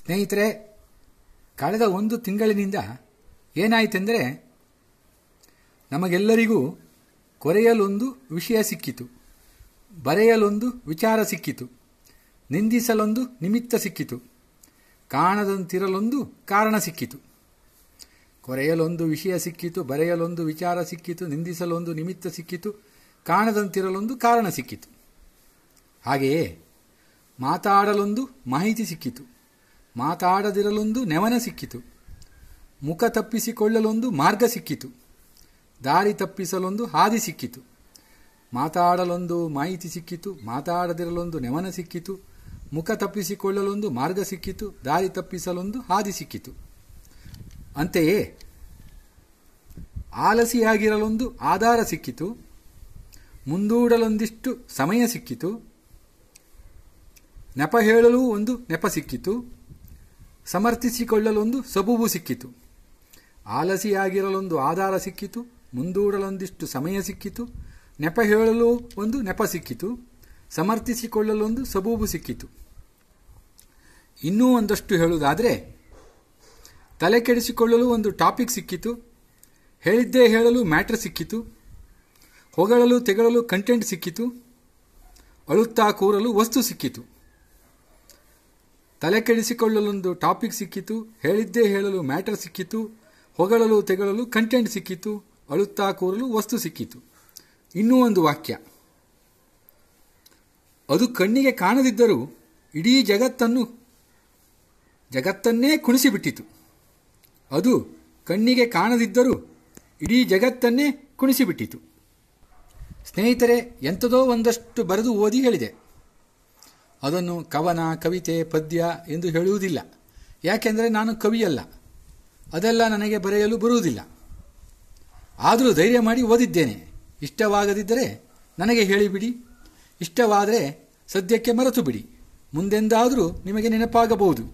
ಸ್ನೇಹಿತರೆ ಕಳೆದ ಒಂದು ತಿಂಗಳಿನಿಂದ ಏನಾಯಿತೆಂದರೆ ನಮಗೆಲ್ಲರಿಗೂ ಕೊರೆಯಲೊಂದು ವಿಷಯ ಸಿಕ್ಕಿತು ಬರೆಯಲೊಂದು ವಿಚಾರ ಸಿಕ್ಕಿತು ನಿಂದಿಸಲೊಂದು ನಿಮಿತ್ತ ಸಿಕ್ಕಿತು ಕಾಣದಂತಿರಲೊಂದು ಕಾರಣ ಸಿಕ್ಕಿತು ಕೊರೆಯಲೊಂದು ವಿಷಯ ಸಿಕ್ಕಿತು ಬರೆಯಲೊಂದು ವಿಚಾರ ಸಿಕ್ಕಿತು ನಿಂದಿಸಲೊಂದು ನಿಮಿತ್ತ ಸಿಕ್ಕಿತು ಕಾಣದಂತಿರಲೊಂದು ಕಾರಣ ಸಿಕ್ಕಿತು ಹಾಗೆಯೇ ಮಾತಾಡಲೊಂದು ಮಾಹಿತಿ ಸಿಕ್ಕಿತು ಮಾತಾಡದಿರಲೊಂದು ನೆವನ ಸಿಕ್ಕಿತು ಮುಖ ತಪ್ಪಿಸಿಕೊಳ್ಳಲೊಂದು ಮಾರ್ಗ ಸಿಕ್ಕಿತು ದಾರಿ ತಪ್ಪಿಸಲೊಂದು ಹಾದಿ ಸಿಕ್ಕಿತು ಮಾತಾಡಲೊಂದು ಮಾಹಿತಿ ಸಿಕ್ಕಿತು ಮಾತಾಡದಿರಲೊಂದು ನೆವನ ಸಿಕ್ಕಿತು ಮುಖ ತಪ್ಪಿಸಿಕೊಳ್ಳಲೊಂದು ಮಾರ್ಗ ಸಿಕ್ಕಿತು ದಾರಿ ತಪ್ಪಿಸಲೊಂದು ಹಾದಿ ಸಿಕ್ಕಿತು ಅಂತೆಯೇ ಆಲಸಿಯಾಗಿರಲೊಂದು ಆಧಾರ ಸಿಕ್ಕಿತು ಮುಂದೂಡಲೊಂದಿಷ್ಟು ಸಮಯ ಸಿಕ್ಕಿತು ನೆಪ ಹೇಳಲು ಒಂದು ನೆಪ ಸಿಕ್ಕಿತು ಸಮರ್ಥಿಸಿಕೊಳ್ಳಲೊಂದು ಸಬೂಬು ಸಿಕ್ಕಿತು ಆಲಸಿಯಾಗಿರಲೊಂದು ಆಧಾರ ಸಿಕ್ಕಿತು ಮುಂದೂಡಲೊಂದಿಷ್ಟು ಸಮಯ ಸಿಕ್ಕಿತು ನೆಪ ಹೇಳಲು ಒಂದು ನೆಪ ಸಿಕ್ಕಿತು ಸಮರ್ಥಿಸಿಕೊಳ್ಳಲೊಂದು ಸಬೂಬು ಸಿಕ್ಕಿತು ಇನ್ನೂ ಒಂದಷ್ಟು ಹೇಳುವುದಾದರೆ ತಲೆ ಕೆಡಿಸಿಕೊಳ್ಳಲು ಒಂದು ಟಾಪಿಕ್ ಸಿಕ್ಕಿತು ಹೇಳಿದ್ದೇ ಹೇಳಲು ಮ್ಯಾಟ್ರ್ ಸಿಕ್ಕಿತು ಹೊಗಳಲು ತೆಗಳಲು ಕಂಟೆಂಟ್ ಸಿಕ್ಕಿತು ಅಳುತ್ತಾ ಕೂರಲು ವಸ್ತು ಸಿಕ್ಕಿತು ತಲೆ ಕೆಡಿಸಿಕೊಳ್ಳಲೊಂದು ಟಾಪಿಕ್ ಸಿಕ್ಕಿತು ಹೇಳಿದ್ದೇ ಹೇಳಲು ಮ್ಯಾಟರ್ ಸಿಕ್ಕಿತು ಹೊಗಳಲು ತೆಗಳಲು ಕಂಟೆಂಟ್ ಸಿಕ್ಕಿತು ಅಳುತ್ತಾ ಕೂರಲು ವಸ್ತು ಸಿಕ್ಕಿತು ಇನ್ನೂ ಒಂದು ವಾಕ್ಯ ಅದು ಕಣ್ಣಿಗೆ ಕಾಣದಿದ್ದರೂ ಇಡೀ ಜಗತ್ತನ್ನು ಜಗತ್ತನ್ನೇ ಕುಣಿಸಿಬಿಟ್ಟಿತು ಅದು ಕಣ್ಣಿಗೆ ಕಾಣದಿದ್ದರೂ ಇಡೀ ಜಗತ್ತನ್ನೇ ಕುಣಿಸಿಬಿಟ್ಟಿತು ಸ್ನೇಹಿತರೆ ಎಂಥದೋ ಒಂದಷ್ಟು ಬರೆದು ಓದಿ ಹೇಳಿದೆ ಅದನ್ನು ಕವನ ಕವಿತೆ ಪದ್ಯ ಎಂದು ಹೇಳುವುದಿಲ್ಲ ಯಾಕೆಂದರೆ ನಾನು ಕವಿಯಲ್ಲ ಅದೆಲ್ಲ ನನಗೆ ಬರೆಯಲು ಬರುವುದಿಲ್ಲ ಆದರೂ ಧೈರ್ಯ ಮಾಡಿ ಓದಿದ್ದೇನೆ ಇಷ್ಟವಾಗದಿದ್ದರೆ ನನಗೆ ಹೇಳಿಬಿಡಿ ಇಷ್ಟವಾದರೆ ಸದ್ಯಕ್ಕೆ ಮರೆತು ಬಿಡಿ ಮುಂದೆಂದಾದರೂ ನಿಮಗೆ ನೆನಪಾಗಬಹುದು